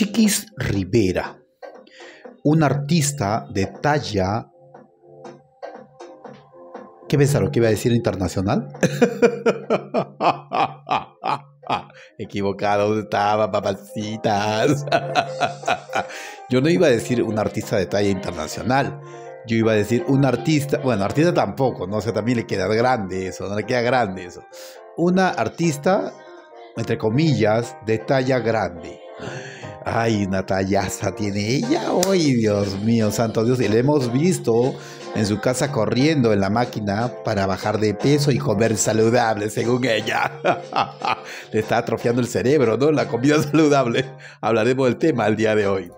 Chiquis Rivera, un artista de talla... ¿Qué pensaron? ¿Que iba a decir internacional? Equivocado estaba, papacitas. Yo no iba a decir un artista de talla internacional. Yo iba a decir un artista, bueno, artista tampoco, ¿no? sé, también le queda grande eso, no le queda grande eso. Una artista, entre comillas, de talla grande. Ay, una tallaza tiene ella hoy, Dios mío, santo Dios. Y le hemos visto en su casa corriendo en la máquina para bajar de peso y comer saludable, según ella. le está atrofiando el cerebro, ¿no? La comida saludable. Hablaremos del tema el día de hoy.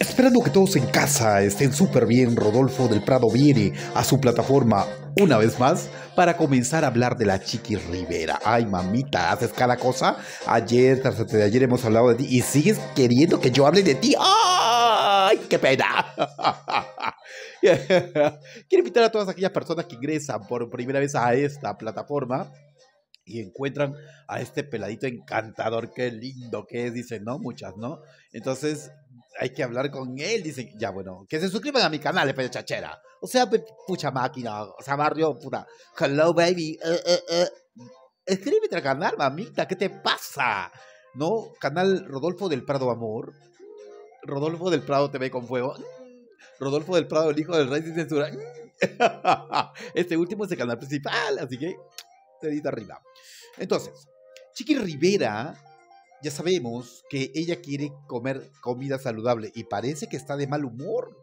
Esperando que todos en casa estén súper bien, Rodolfo del Prado viene a su plataforma una vez más para comenzar a hablar de la Chiqui Rivera. Ay, mamita, haces cada cosa. Ayer, tras de ayer hemos hablado de ti y sigues queriendo que yo hable de ti. ¡Ay, qué pena! Quiero invitar a todas aquellas personas que ingresan por primera vez a esta plataforma y encuentran a este peladito encantador, qué lindo que es, dicen, ¿no? Muchas, ¿no? Entonces, hay que hablar con él. dice. ya bueno, que se suscriban a mi canal, de chachera. O sea, pucha máquina, o sea, barrio, puta. Hello, baby. Eh, eh, eh. Escríbete al canal, mamita, ¿qué te pasa? ¿No? Canal Rodolfo del Prado Amor. Rodolfo del Prado TV con fuego. Rodolfo del Prado, el hijo del rey sin censura. Este último es el canal principal, así que dedito arriba. Entonces, Chiqui Rivera ya sabemos que ella quiere comer comida saludable y parece que está de mal humor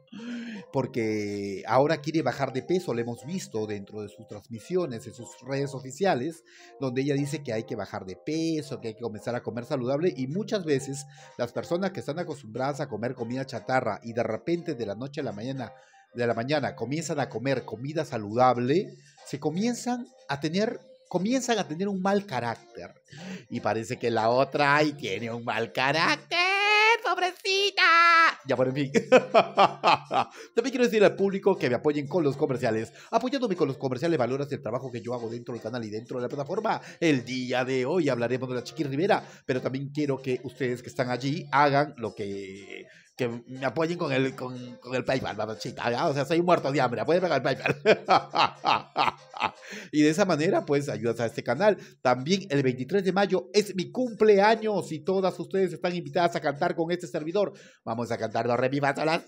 porque ahora quiere bajar de peso, lo hemos visto dentro de sus transmisiones, en sus redes oficiales, donde ella dice que hay que bajar de peso, que hay que comenzar a comer saludable y muchas veces las personas que están acostumbradas a comer comida chatarra y de repente de la noche a la mañana de la mañana comienzan a comer comida saludable, se comienzan a tener comienzan a tener un mal carácter. Y parece que la otra, ahí tiene un mal carácter, pobrecita. Ya, por También quiero decir al público que me apoyen con los comerciales. Apoyándome con los comerciales, valoras el trabajo que yo hago dentro del canal y dentro de la plataforma. El día de hoy hablaremos de la Chiqui Rivera, pero también quiero que ustedes que están allí hagan lo que que me apoyen con el, con, con el PayPal, O sea, soy muerto de hambre, a con el PayPal. y de esa manera, pues, ayudas a este canal. También el 23 de mayo es mi cumpleaños y todas ustedes están invitadas a cantar con este servidor. Vamos a cantar los revivas a las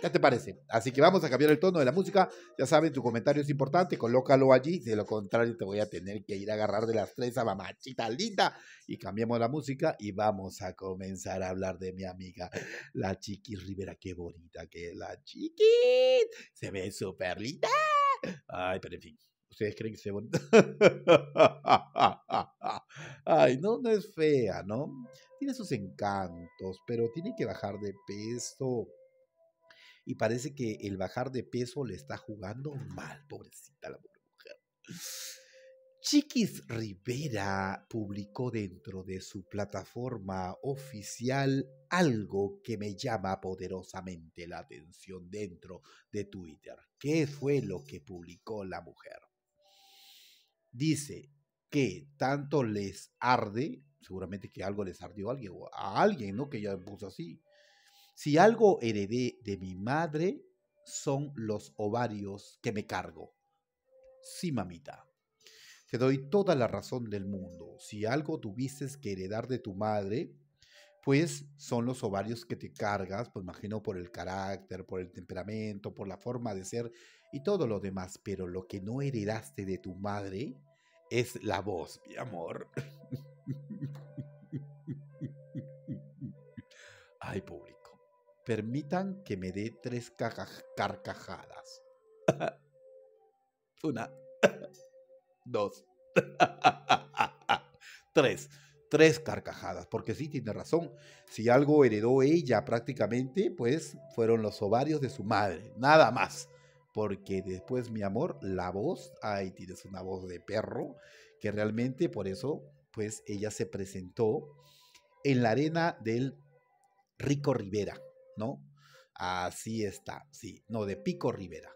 ¿Qué te parece? Así que vamos a cambiar el tono de la música. Ya saben, tu comentario es importante, colócalo allí. De lo contrario, te voy a tener que ir a agarrar de las tres a mamachita linda. Y cambiamos la música y vamos a comenzar a hablar de mi amiga, la Chiqui Rivera. Qué bonita que la Chiqui. Se ve súper linda. Ay, pero en fin. ¿Ustedes creen que ve bonita? Ay, no, no es fea, ¿no? Tiene sus encantos, pero tiene que bajar de peso y parece que el bajar de peso le está jugando mal, pobrecita la mujer. Chiquis Rivera publicó dentro de su plataforma oficial algo que me llama poderosamente la atención dentro de Twitter. ¿Qué fue lo que publicó la mujer? Dice que tanto les arde, seguramente que algo les ardió a alguien, a alguien, ¿no? Que ya puso así, si algo heredé de mi madre, son los ovarios que me cargo. Sí, mamita. Te doy toda la razón del mundo. Si algo tuviste que heredar de tu madre, pues son los ovarios que te cargas, pues imagino por el carácter, por el temperamento, por la forma de ser y todo lo demás. Pero lo que no heredaste de tu madre es la voz, mi amor. Ay, pobre. Permitan que me dé tres carcajadas. Una. Dos. tres. Tres carcajadas. Porque sí, tiene razón. Si algo heredó ella prácticamente, pues fueron los ovarios de su madre. Nada más. Porque después, mi amor, la voz, ahí tienes una voz de perro, que realmente por eso, pues ella se presentó en la arena del Rico Rivera ¿no? Así está, sí, no, de Pico Rivera.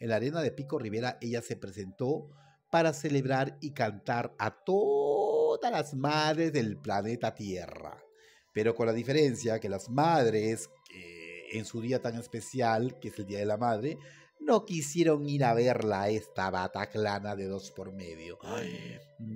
En la arena de Pico Rivera ella se presentó para celebrar y cantar a todas las madres del planeta Tierra. Pero con la diferencia que las madres, eh, en su día tan especial, que es el Día de la Madre, no quisieron ir a verla a esta bataclana de dos por medio.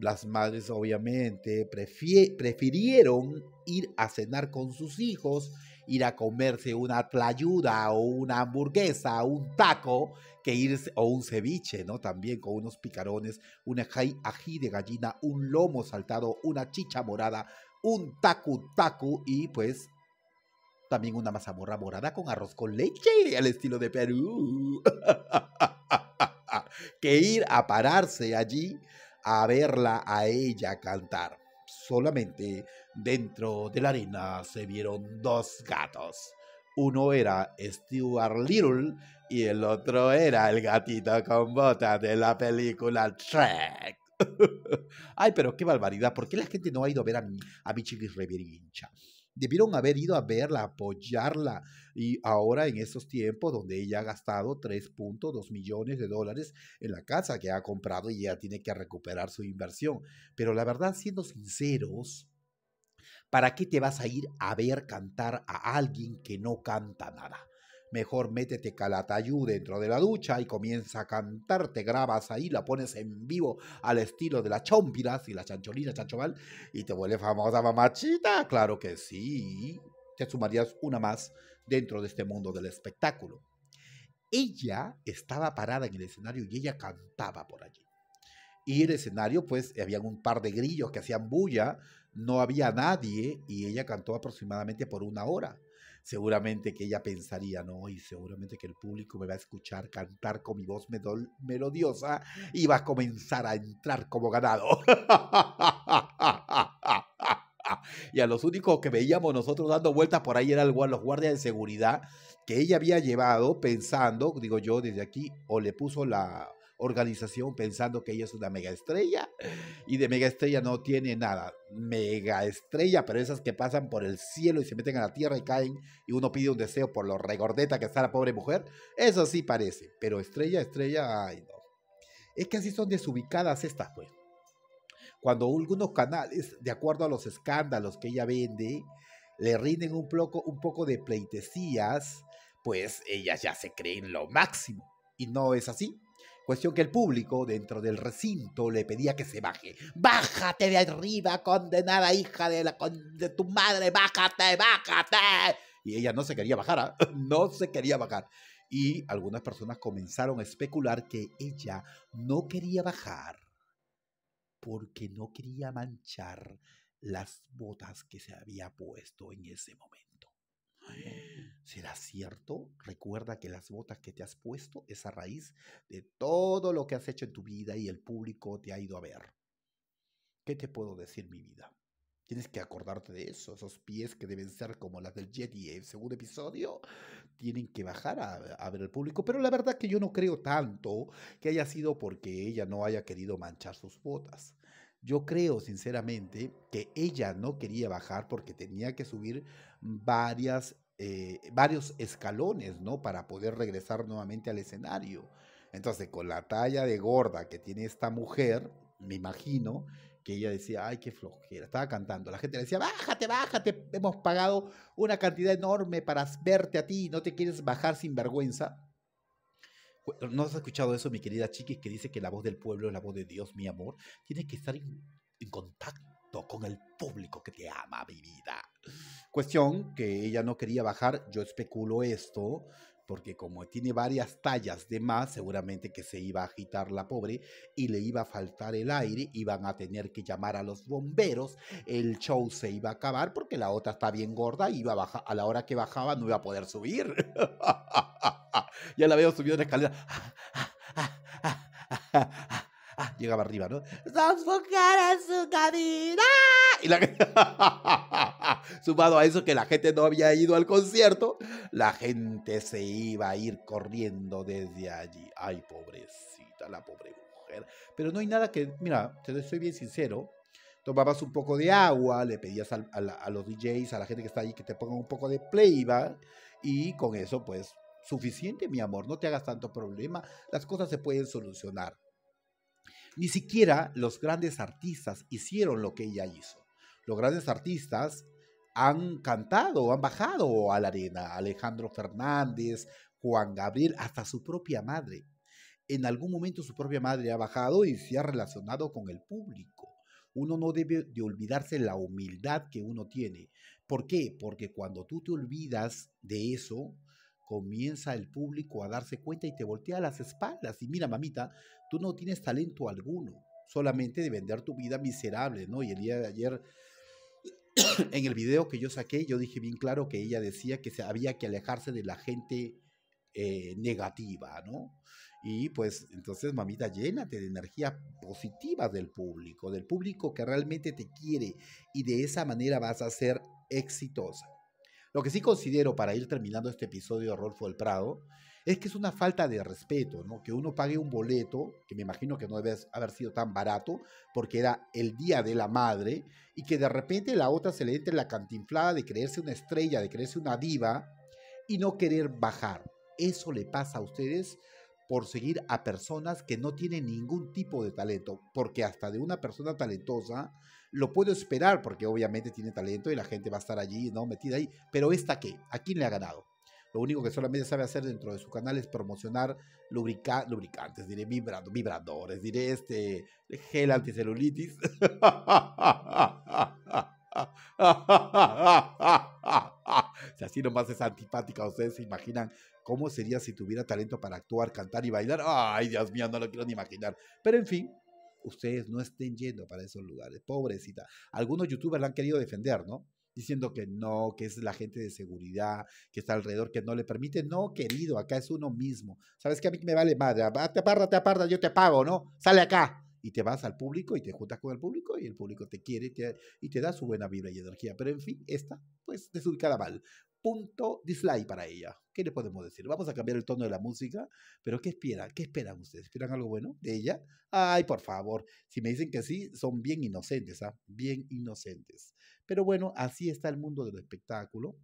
las madres obviamente prefirieron ir a cenar con sus hijos ir a comerse una playuda o una hamburguesa, un taco, que irse, o un ceviche, ¿no? También con unos picarones, un ají de gallina, un lomo saltado, una chicha morada, un tacu tacu y pues también una mazamorra morada con arroz con leche al estilo de Perú. que ir a pararse allí a verla a ella cantar. Solamente Dentro de la arena se vieron dos gatos. Uno era Stuart Little y el otro era el gatito con bota de la película Trek. Ay, pero qué barbaridad. ¿Por qué la gente no ha ido a ver a mi, a Debieron haber ido a verla, apoyarla. Y ahora en estos tiempos donde ella ha gastado 3.2 millones de dólares en la casa que ha comprado y ya tiene que recuperar su inversión. Pero la verdad, siendo sinceros, ¿Para qué te vas a ir a ver cantar a alguien que no canta nada? Mejor métete Calatayú dentro de la ducha y comienza a cantar, te grabas ahí, la pones en vivo al estilo de las chompiras y la chancholina, chanchoval, y te vuelve famosa mamachita. Claro que sí. Te sumarías una más dentro de este mundo del espectáculo. Ella estaba parada en el escenario y ella cantaba por allí. Y el escenario, pues, había un par de grillos que hacían bulla, no había nadie y ella cantó aproximadamente por una hora. Seguramente que ella pensaría, no, y seguramente que el público me va a escuchar cantar con mi voz melodiosa y va a comenzar a entrar como ganado. y a los únicos que veíamos nosotros dando vueltas por ahí eran los guardias de seguridad que ella había llevado pensando, digo yo, desde aquí, o le puso la, organización pensando que ella es una mega estrella y de mega estrella no tiene nada. Mega estrella, pero esas que pasan por el cielo y se meten a la tierra y caen y uno pide un deseo por lo regordeta que está la pobre mujer, eso sí parece, pero estrella, estrella, ay no. Es que así son desubicadas estas, pues. Cuando algunos canales, de acuerdo a los escándalos que ella vende, le rinden un poco, un poco de pleitesías, pues ellas ya se creen lo máximo. Y no es así. Cuestión que el público dentro del recinto le pedía que se baje. Bájate de arriba, condenada hija de, la, de tu madre, bájate, bájate. Y ella no se quería bajar, ¿ah? no se quería bajar. Y algunas personas comenzaron a especular que ella no quería bajar porque no quería manchar las botas que se había puesto en ese momento. ¿Será cierto? Recuerda que las botas que te has puesto es a raíz de todo lo que has hecho en tu vida y el público te ha ido a ver. ¿Qué te puedo decir, mi vida? Tienes que acordarte de eso. Esos pies que deben ser como las del Jedi en segundo episodio, tienen que bajar a, a, ver al público. Pero la verdad que yo no creo tanto que haya sido porque ella no haya querido manchar sus botas. Yo creo sinceramente que ella no quería bajar porque tenía que subir eh, varios escalones, ¿no? Para poder regresar nuevamente al escenario. Entonces, con la talla de gorda que tiene esta mujer, me imagino que ella decía, ay, qué flojera, estaba cantando. La gente le decía, bájate, bájate, hemos pagado una cantidad enorme para verte a ti no te quieres bajar sin vergüenza. ¿No has escuchado eso, mi querida chiqui, que dice que la voz del pueblo es la voz de Dios, mi amor? tiene que estar en, en contacto con el público que te ama, mi vida. Cuestión que ella no quería bajar, yo especulo esto, porque como tiene varias tallas de más, seguramente que se iba a agitar la pobre y le iba a faltar el aire, iban a tener que llamar a los bomberos, el show se iba a acabar porque la otra está bien gorda y iba a, bajar, a la hora que bajaba no iba a poder subir. ya la veo subiendo la escalera. llegaba arriba, ¿no? Sofocar en su cabina. Y la... Sumado a eso que la gente no había ido al concierto, la gente se iba a ir corriendo desde allí. Ay, pobrecita, la pobre mujer. Pero no hay nada que, mira, te estoy bien sincero, tomabas un poco de agua, le pedías a, los DJs, a la gente que está allí que te pongan un poco de playback y con eso, pues, suficiente, mi amor, no te hagas tanto problema, las cosas se pueden solucionar. Ni siquiera los grandes artistas hicieron lo que ella hizo. Los grandes artistas han cantado, han bajado a la arena. Alejandro Fernández, Juan Gabriel, hasta su propia madre. En algún momento su propia madre ha bajado y se ha relacionado con el público. Uno no debe de olvidarse la humildad que uno tiene. ¿Por qué? Porque cuando tú te olvidas de eso, comienza el público a darse cuenta y te voltea las espaldas. Y mira, mamita, tú no tienes talento alguno, solamente de vender tu vida miserable, ¿no? Y el día de ayer en el video que yo saqué, yo dije bien claro que ella decía que había que alejarse de la gente eh, negativa, ¿no? Y pues entonces, mamita, llénate de energía positiva del público, del público que realmente te quiere y de esa manera vas a ser exitosa. Lo que sí considero para ir terminando este episodio de Rolfo del Prado es que es una falta de respeto, ¿no? Que uno pague un boleto, que me imagino que no debe haber sido tan barato, porque era el día de la madre, y que de repente la otra se le entre la cantinflada de creerse una estrella, de creerse una diva, y no querer bajar. Eso le pasa a ustedes por seguir a personas que no tienen ningún tipo de talento, porque hasta de una persona talentosa lo puedo esperar, porque obviamente tiene talento y la gente va a estar allí, ¿no? Metida ahí, pero esta qué, ¿a quién le ha ganado? Lo único que solamente sabe hacer dentro de su canal es promocionar lubricantes, diré vibradores, diré este gel anticelulitis. si así nomás es antipática, ustedes se imaginan cómo sería si tuviera talento para actuar, cantar y bailar. Ay, Dios mío, no lo quiero ni imaginar. Pero en fin, ustedes no estén yendo para esos lugares, pobrecita. Algunos youtubers la han querido defender, ¿no? diciendo que no, que es la gente de seguridad que está alrededor que no le permite. No, querido, acá es uno mismo. ¿Sabes qué? A mí me vale madre. Te aparta, te aparta, yo te pago, ¿no? Sale acá. Y te vas al público y te juntas con el público y el público te quiere y te, da su buena vibra y energía. Pero en fin, esta, pues, desubicada mal punto dislike para ella. ¿Qué le podemos decir? Vamos a cambiar el tono de la música, pero ¿qué esperan? ¿Qué esperan ustedes? ¿Esperan algo bueno de ella? Ay, por favor, si me dicen que sí, son bien inocentes, ¿ah? Bien inocentes. Pero bueno, así está el mundo del espectáculo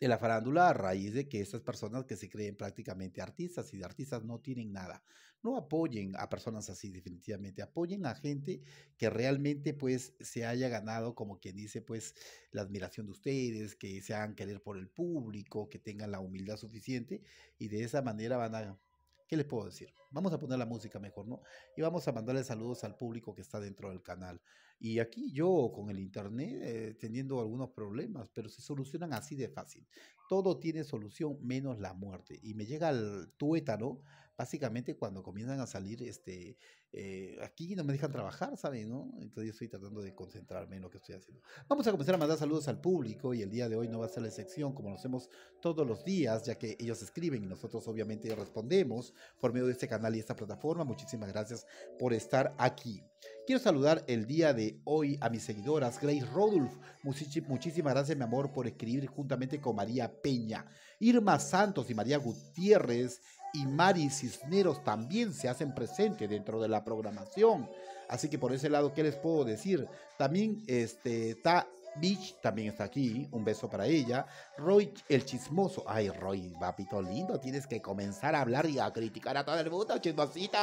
de la farándula a raíz de que estas personas que se creen prácticamente artistas y de artistas no tienen nada. No apoyen a personas así definitivamente, apoyen a gente que realmente pues se haya ganado como quien dice pues la admiración de ustedes, que se hagan querer por el público, que tengan la humildad suficiente y de esa manera van a ¿Qué les puedo decir? Vamos a poner la música mejor, ¿no? Y vamos a mandarle saludos al público que está dentro del canal. Y aquí yo con el internet eh, teniendo algunos problemas, pero se solucionan así de fácil. Todo tiene solución menos la muerte. Y me llega el tuétano básicamente cuando comienzan a salir, este, eh, aquí no me dejan trabajar, ¿saben? No? Entonces yo estoy tratando de concentrarme en lo que estoy haciendo. Vamos a comenzar a mandar saludos al público y el día de hoy no va a ser la excepción, como lo hacemos todos los días, ya que ellos escriben y nosotros obviamente respondemos por medio de este canal y esta plataforma. Muchísimas gracias por estar aquí. Quiero saludar el día de hoy a mis seguidoras, Grace Rodulf. Muchísimas gracias, mi amor, por escribir juntamente con María Peña. Irma Santos y María Gutiérrez y Mari Cisneros también se hacen presentes dentro de la programación. Así que por ese lado, ¿qué les puedo decir? También este, está Beach también está aquí, un beso para ella. Roy el chismoso. Ay, Roy, papito lindo, tienes que comenzar a hablar y a criticar a todo el mundo, chismosito.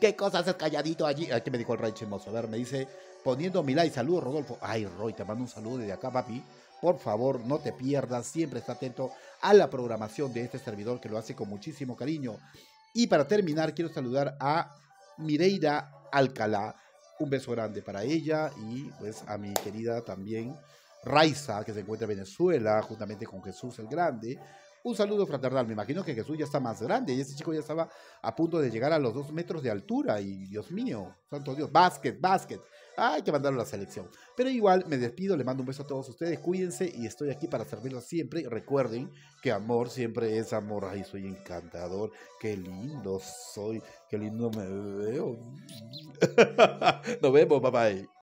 ¿Qué cosas es calladito allí? Ay, ¿qué me dijo el Roy chismoso? A ver, me dice, poniendo mi like, Saludos, Rodolfo. Ay, Roy, te mando un saludo desde acá, papi. Por favor, no te pierdas, siempre está atento a la programación de este servidor que lo hace con muchísimo cariño. Y para terminar, quiero saludar a Mireira Alcalá. Un beso grande para ella y pues a mi querida también Raiza, que se encuentra en Venezuela, juntamente con Jesús el Grande. Un saludo fraternal. Me imagino que Jesús ya está más grande y ese chico ya estaba a punto de llegar a los dos metros de altura. Y Dios mío, santo Dios, básquet, básquet. Hay que mandarlo a la selección. Pero igual me despido, le mando un beso a todos ustedes. Cuídense y estoy aquí para servirlos siempre. recuerden que amor siempre es amor. ahí soy encantador. Qué lindo soy. Qué lindo me veo. Nos vemos, papá. bye.